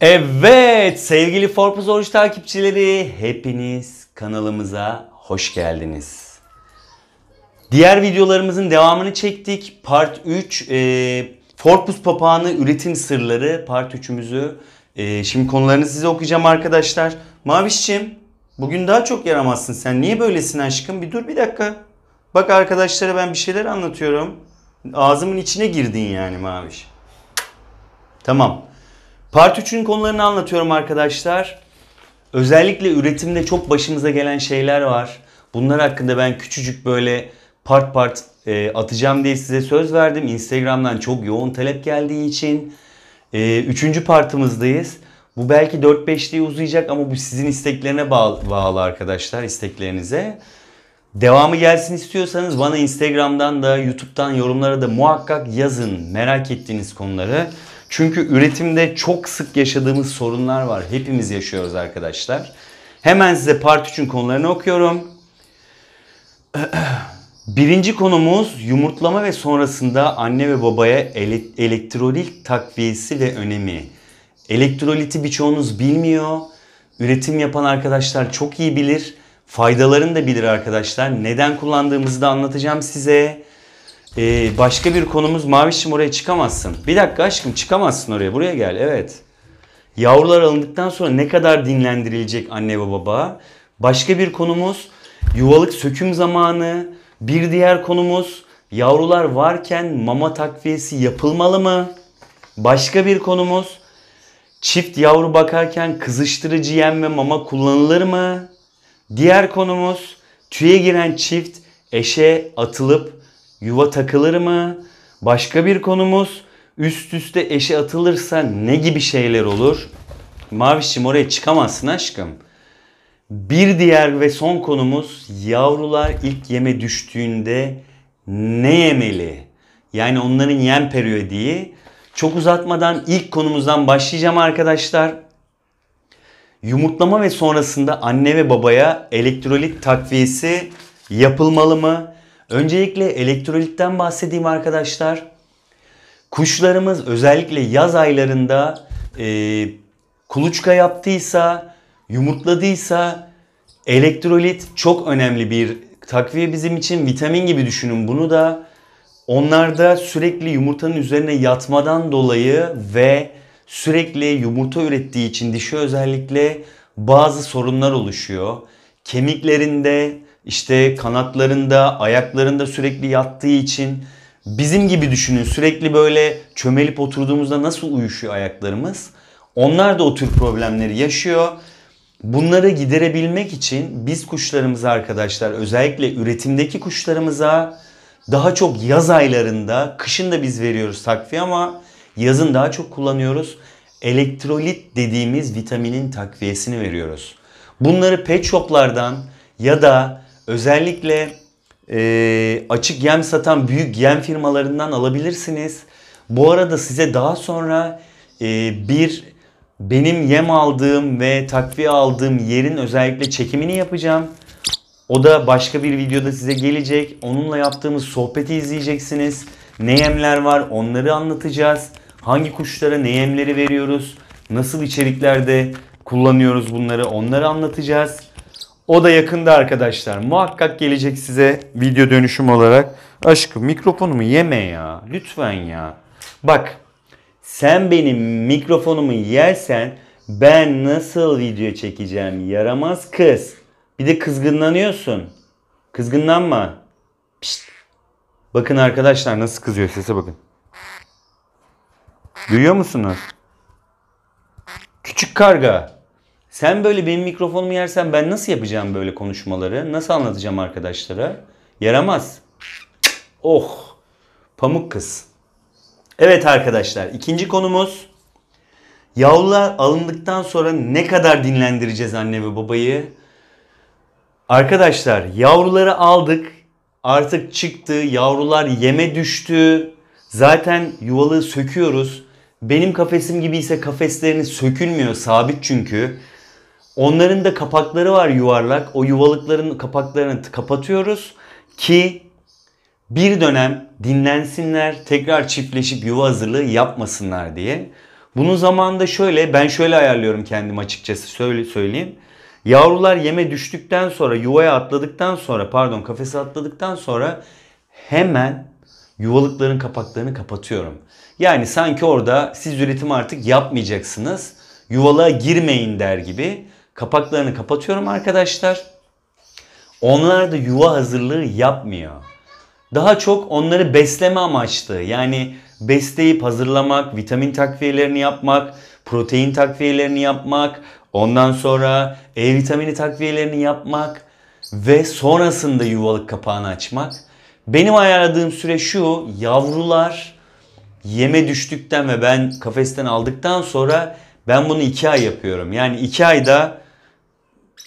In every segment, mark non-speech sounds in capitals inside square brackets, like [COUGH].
Evet sevgili Forbes Orange takipçileri hepiniz kanalımıza hoş geldiniz. Diğer videolarımızın devamını çektik. Part 3 e, Forbes papağanı üretim sırları part 3'ümüzü. E, şimdi konularını size okuyacağım arkadaşlar. Mavişçim bugün daha çok yaramazsın sen. Niye böylesin aşkım? Bir dur bir dakika. Bak arkadaşlara ben bir şeyler anlatıyorum. Ağzımın içine girdin yani Maviş. Tamam. Part 3'ün konularını anlatıyorum arkadaşlar. Özellikle üretimde çok başımıza gelen şeyler var. Bunlar hakkında ben küçücük böyle part part e, atacağım diye size söz verdim. Instagram'dan çok yoğun talep geldiği için. E, üçüncü partımızdayız. Bu belki 4-5 diye uzayacak ama bu sizin isteklerine bağlı, bağlı arkadaşlar isteklerinize. Devamı gelsin istiyorsanız bana Instagram'dan da YouTube'dan yorumlara da muhakkak yazın merak ettiğiniz konuları. Çünkü üretimde çok sık yaşadığımız sorunlar var. Hepimiz yaşıyoruz arkadaşlar. Hemen size part 3'ün konularını okuyorum. [CLEARS THROAT] Birinci konumuz yumurtlama ve sonrasında anne ve babaya elektrolit takviyesi ve önemi. Elektroliti birçoğunuz bilmiyor. Üretim yapan arkadaşlar çok iyi bilir. Faydalarını da bilir arkadaşlar. Neden kullandığımızı da anlatacağım size. Ee, başka bir konumuz Mavişim oraya çıkamazsın. Bir dakika aşkım çıkamazsın oraya. Buraya gel. Evet. Yavrular alındıktan sonra ne kadar dinlendirilecek anne ve baba? Başka bir konumuz yuvalık söküm zamanı. Bir diğer konumuz yavrular varken mama takviyesi yapılmalı mı? Başka bir konumuz çift yavru bakarken kızıştırıcı yem ve mama kullanılır mı? Diğer konumuz tüye giren çift eşe atılıp Yuva takılır mı? Başka bir konumuz üst üste eşe atılırsa ne gibi şeyler olur? Mavişim oraya çıkamazsın aşkım. Bir diğer ve son konumuz yavrular ilk yeme düştüğünde ne yemeli? Yani onların yem periyodiyi. Çok uzatmadan ilk konumuzdan başlayacağım arkadaşlar. Yumurtlama ve sonrasında anne ve babaya elektrolit takviyesi yapılmalı mı? Öncelikle elektrolitten bahsedeyim arkadaşlar. Kuşlarımız özellikle yaz aylarında e, kuluçka yaptıysa, yumurtladıysa elektrolit çok önemli bir takviye bizim için. Vitamin gibi düşünün bunu da. Onlarda sürekli yumurtanın üzerine yatmadan dolayı ve sürekli yumurta ürettiği için dişi özellikle bazı sorunlar oluşuyor. Kemiklerinde, işte kanatlarında, ayaklarında sürekli yattığı için bizim gibi düşünün sürekli böyle çömelip oturduğumuzda nasıl uyuşuyor ayaklarımız? Onlar da o tür problemleri yaşıyor. Bunları giderebilmek için biz kuşlarımıza arkadaşlar özellikle üretimdeki kuşlarımıza daha çok yaz aylarında, kışın da biz veriyoruz takviye ama yazın daha çok kullanıyoruz. Elektrolit dediğimiz vitaminin takviyesini veriyoruz. Bunları pet shoplardan ya da Özellikle e, açık yem satan büyük yem firmalarından alabilirsiniz. Bu arada size daha sonra e, bir benim yem aldığım ve takviye aldığım yerin özellikle çekimini yapacağım. O da başka bir videoda size gelecek. Onunla yaptığımız sohbeti izleyeceksiniz. Ne yemler var onları anlatacağız. Hangi kuşlara ne yemleri veriyoruz. Nasıl içeriklerde kullanıyoruz bunları onları anlatacağız. O da yakında arkadaşlar. Muhakkak gelecek size video dönüşüm olarak. Aşkım mikrofonumu yeme ya. Lütfen ya. Bak sen benim mikrofonumu yersen ben nasıl video çekeceğim yaramaz kız. Bir de kızgınlanıyorsun. Kızgınlanma. Pişt. Bakın arkadaşlar nasıl kızıyor sese bakın. Duyuyor musunuz? Küçük karga. Sen böyle benim mikrofonumu yersen ben nasıl yapacağım böyle konuşmaları? Nasıl anlatacağım arkadaşlara? Yaramaz. Oh. Pamuk kız. Evet arkadaşlar ikinci konumuz yavrular alındıktan sonra ne kadar dinlendireceğiz anne ve babayı? Arkadaşlar yavruları aldık artık çıktı yavrular yeme düştü zaten yuvalığı söküyoruz. Benim kafesim gibi ise kafeslerini sökülmüyor sabit çünkü. Onların da kapakları var yuvarlak. O yuvalıkların kapaklarını kapatıyoruz ki bir dönem dinlensinler, tekrar çiftleşip yuva hazırlığı yapmasınlar diye. bunu zamanında şöyle, ben şöyle ayarlıyorum kendim açıkçası söyle, söyleyeyim. Yavrular yeme düştükten sonra, yuvaya atladıktan sonra, pardon kafese atladıktan sonra hemen yuvalıkların kapaklarını kapatıyorum. Yani sanki orada siz üretim artık yapmayacaksınız. Yuvalığa girmeyin der gibi. Kapaklarını kapatıyorum arkadaşlar. Onlar da yuva hazırlığı yapmıyor. Daha çok onları besleme amaçlı. Yani besleyip hazırlamak, vitamin takviyelerini yapmak, protein takviyelerini yapmak, ondan sonra E vitamini takviyelerini yapmak ve sonrasında yuvalık kapağını açmak. Benim ayarladığım süre şu, yavrular yeme düştükten ve ben kafesten aldıktan sonra ben bunu 2 ay yapıyorum. Yani 2 ayda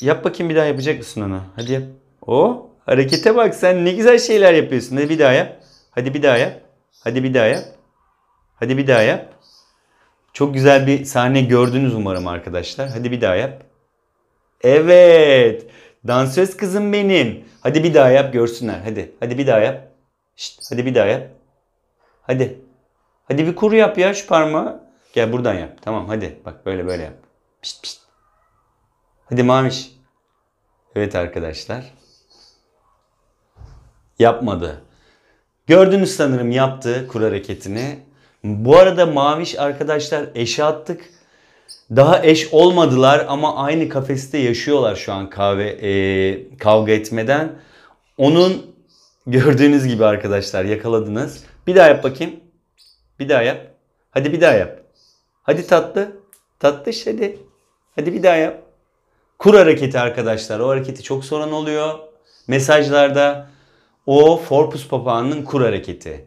Yap bakayım bir daha yapacak mısın onu? Hadi yap. O harekete bak sen ne güzel şeyler yapıyorsun. Hadi bir daha yap. Hadi bir daha yap. Hadi bir daha yap. Hadi bir daha yap. Çok güzel bir sahne gördünüz umarım arkadaşlar. Hadi bir daha yap. Evet. Dansöz kızım benim. Hadi bir daha yap görsünler. Hadi. Hadi bir daha yap. Şşt, hadi bir daha yap. Hadi. Hadi bir kuru yap ya şu parmağı. Gel buradan yap. Tamam hadi. Bak böyle böyle yap. Pişt pişt. Hadi Maviş. Evet arkadaşlar. Yapmadı. Gördünüz sanırım yaptı kur hareketini. Bu arada Maviş arkadaşlar eşe attık. Daha eş olmadılar ama aynı kafeste yaşıyorlar şu an kahve e, kavga etmeden. Onun gördüğünüz gibi arkadaşlar yakaladınız. Bir daha yap bakayım. Bir daha yap. Hadi bir daha yap. Hadi tatlı. Tatlış hadi. Hadi bir daha yap. Kur hareketi arkadaşlar. O hareketi çok soran oluyor. Mesajlarda o Forpus papağanının kur hareketi.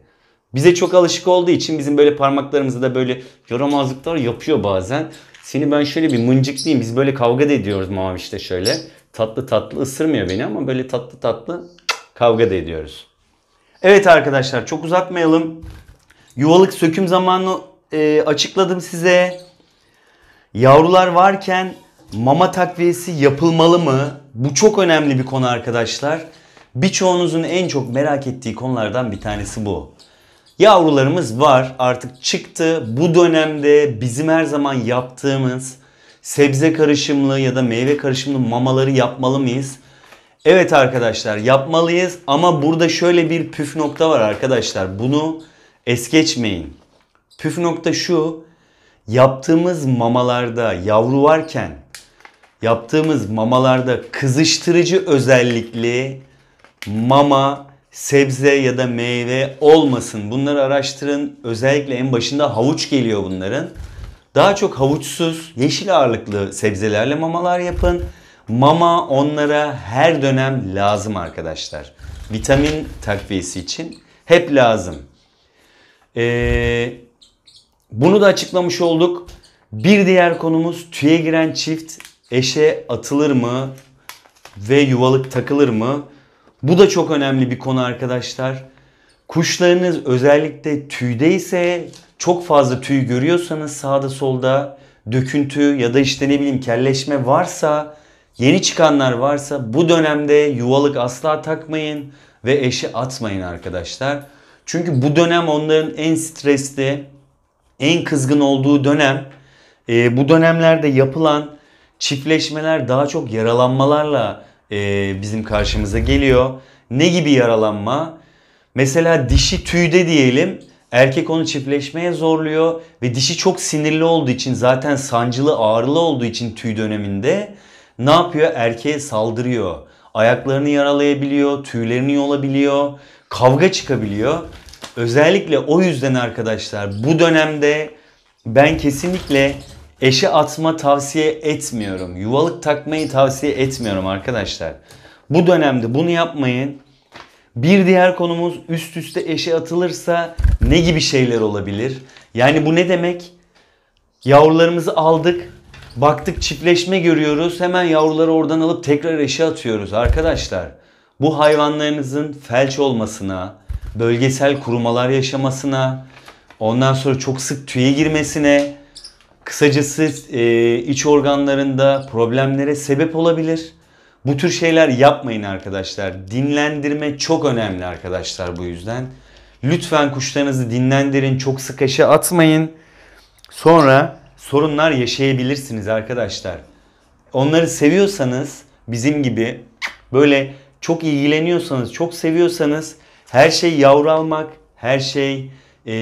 Bize çok alışık olduğu için bizim böyle parmaklarımızda da böyle yaramazlıklar yapıyor bazen. Seni ben şöyle bir mıncıklayayım. Biz böyle kavga da ediyoruz Maviş'te şöyle. Tatlı tatlı ısırmıyor beni ama böyle tatlı tatlı kavga da ediyoruz. Evet arkadaşlar çok uzatmayalım. Yuvalık söküm zamanını e, açıkladım size. Yavrular varken Mama takviyesi yapılmalı mı? Bu çok önemli bir konu arkadaşlar. Birçoğunuzun en çok merak ettiği konulardan bir tanesi bu. Yavrularımız var artık çıktı. Bu dönemde bizim her zaman yaptığımız sebze karışımlı ya da meyve karışımlı mamaları yapmalı mıyız? Evet arkadaşlar yapmalıyız ama burada şöyle bir püf nokta var arkadaşlar. Bunu es geçmeyin. Püf nokta şu. Yaptığımız mamalarda yavru varken yaptığımız mamalarda kızıştırıcı özellikli mama, sebze ya da meyve olmasın. Bunları araştırın. Özellikle en başında havuç geliyor bunların. Daha çok havuçsuz, yeşil ağırlıklı sebzelerle mamalar yapın. Mama onlara her dönem lazım arkadaşlar. Vitamin takviyesi için hep lazım. Ee, bunu da açıklamış olduk. Bir diğer konumuz tüye giren çift eşe atılır mı ve yuvalık takılır mı? Bu da çok önemli bir konu arkadaşlar. Kuşlarınız özellikle tüyde ise çok fazla tüy görüyorsanız sağda solda döküntü ya da işte ne bileyim kelleşme varsa yeni çıkanlar varsa bu dönemde yuvalık asla takmayın ve eşi atmayın arkadaşlar. Çünkü bu dönem onların en stresli, en kızgın olduğu dönem. E, bu dönemlerde yapılan çiftleşmeler daha çok yaralanmalarla e, bizim karşımıza geliyor. Ne gibi yaralanma? Mesela dişi tüyde diyelim. Erkek onu çiftleşmeye zorluyor ve dişi çok sinirli olduğu için zaten sancılı ağrılı olduğu için tüy döneminde ne yapıyor? Erkeğe saldırıyor. Ayaklarını yaralayabiliyor, tüylerini yolabiliyor, kavga çıkabiliyor. Özellikle o yüzden arkadaşlar bu dönemde ben kesinlikle Eşe atma tavsiye etmiyorum. Yuvalık takmayı tavsiye etmiyorum arkadaşlar. Bu dönemde bunu yapmayın. Bir diğer konumuz üst üste eşe atılırsa ne gibi şeyler olabilir? Yani bu ne demek? Yavrularımızı aldık. Baktık çiftleşme görüyoruz. Hemen yavruları oradan alıp tekrar eşe atıyoruz arkadaşlar. Bu hayvanlarınızın felç olmasına, bölgesel kurumalar yaşamasına, ondan sonra çok sık tüye girmesine, Kısacası e, iç organlarında problemlere sebep olabilir. Bu tür şeyler yapmayın arkadaşlar. Dinlendirme çok önemli arkadaşlar bu yüzden. Lütfen kuşlarınızı dinlendirin. Çok sık aşı atmayın. Sonra sorunlar yaşayabilirsiniz arkadaşlar. Onları seviyorsanız bizim gibi böyle çok ilgileniyorsanız, çok seviyorsanız her şey yavru almak, her şey e,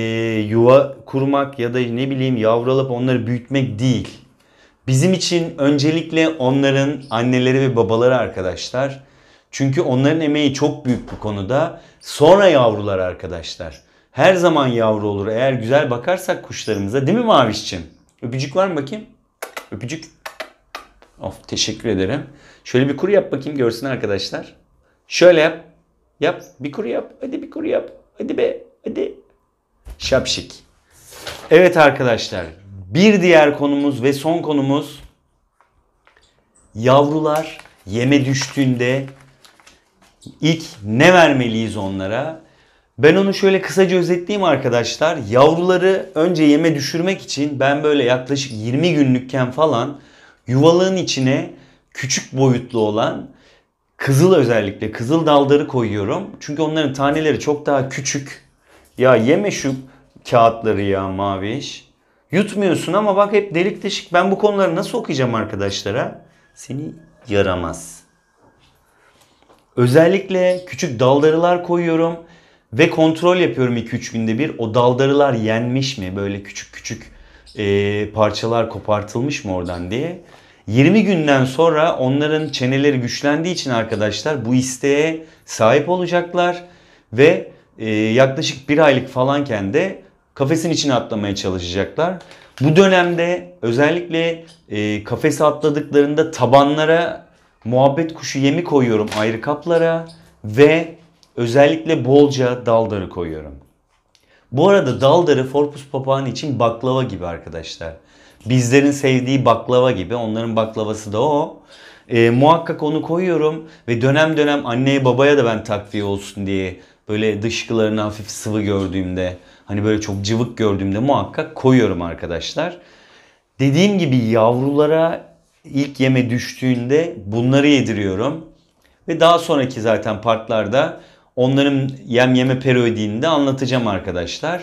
yuva kurmak ya da ne bileyim yavralıp onları büyütmek değil. Bizim için öncelikle onların anneleri ve babaları arkadaşlar. Çünkü onların emeği çok büyük bu konuda. Sonra yavrular arkadaşlar. Her zaman yavru olur eğer güzel bakarsak kuşlarımıza değil mi Mavişçim? Öpücük var mı bakayım? Öpücük. Of teşekkür ederim. Şöyle bir kuru yap bakayım görsün arkadaşlar. Şöyle yap. Yap. Bir kuru yap. Hadi bir kuru yap. Hadi be. Hadi. Şapşik. Evet arkadaşlar bir diğer konumuz ve son konumuz yavrular yeme düştüğünde ilk ne vermeliyiz onlara? Ben onu şöyle kısaca özetleyeyim arkadaşlar. Yavruları önce yeme düşürmek için ben böyle yaklaşık 20 günlükken falan yuvalığın içine küçük boyutlu olan kızıl özellikle kızıl dalları koyuyorum. Çünkü onların taneleri çok daha küçük ya yeme şu kağıtları ya maviş. Yutmuyorsun ama bak hep delik deşik. Ben bu konuları nasıl okuyacağım arkadaşlara? Seni yaramaz. Özellikle küçük daldarılar koyuyorum ve kontrol yapıyorum 2-3 günde bir. O daldarılar yenmiş mi? Böyle küçük küçük e, parçalar kopartılmış mı oradan diye. 20 günden sonra onların çeneleri güçlendiği için arkadaşlar bu isteğe sahip olacaklar ve ee, yaklaşık bir aylık falanken de kafesin içine atlamaya çalışacaklar. Bu dönemde özellikle e, kafese atladıklarında tabanlara muhabbet kuşu yemi koyuyorum ayrı kaplara ve özellikle bolca daldarı koyuyorum. Bu arada daldarı Forpus papağanı için baklava gibi arkadaşlar. Bizlerin sevdiği baklava gibi. Onların baklavası da o. E, muhakkak onu koyuyorum ve dönem dönem anneye babaya da ben takviye olsun diye böyle dışkılarını hafif sıvı gördüğümde, hani böyle çok cıvık gördüğümde muhakkak koyuyorum arkadaşlar. Dediğim gibi yavrulara ilk yeme düştüğünde bunları yediriyorum. Ve daha sonraki zaten partlarda onların yem yeme periodini de anlatacağım arkadaşlar.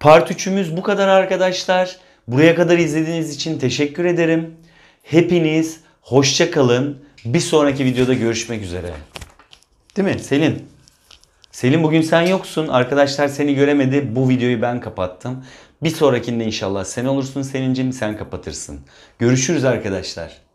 Part 3'ümüz bu kadar arkadaşlar. Buraya kadar izlediğiniz için teşekkür ederim. Hepiniz hoşça kalın. Bir sonraki videoda görüşmek üzere. Değil mi Selin? Selim bugün sen yoksun. Arkadaşlar seni göremedi. Bu videoyu ben kapattım. Bir sonrakinde inşallah sen olursun Selin'cim sen kapatırsın. Görüşürüz arkadaşlar.